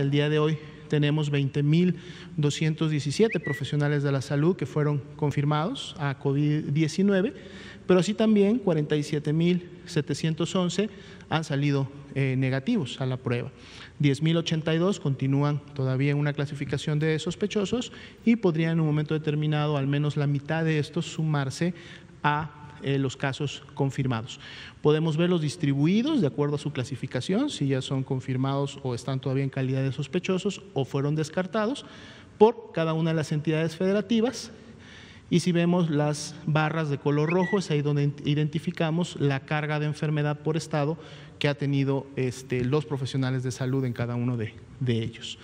El día de hoy tenemos 20.217 profesionales de la salud que fueron confirmados a COVID-19, pero así también 47.711 han salido eh, negativos a la prueba. 10.082 continúan todavía en una clasificación de sospechosos y podrían en un momento determinado al menos la mitad de estos sumarse a eh, los casos confirmados. Podemos verlos distribuidos de acuerdo a su clasificación, si ya son confirmados o están todavía en calidad de sospechosos o fueron descartados por cada una de las entidades federativas. Y si vemos las barras de color rojo, es ahí donde identificamos la carga de enfermedad por estado que ha tenido este, los profesionales de salud en cada uno de ellos.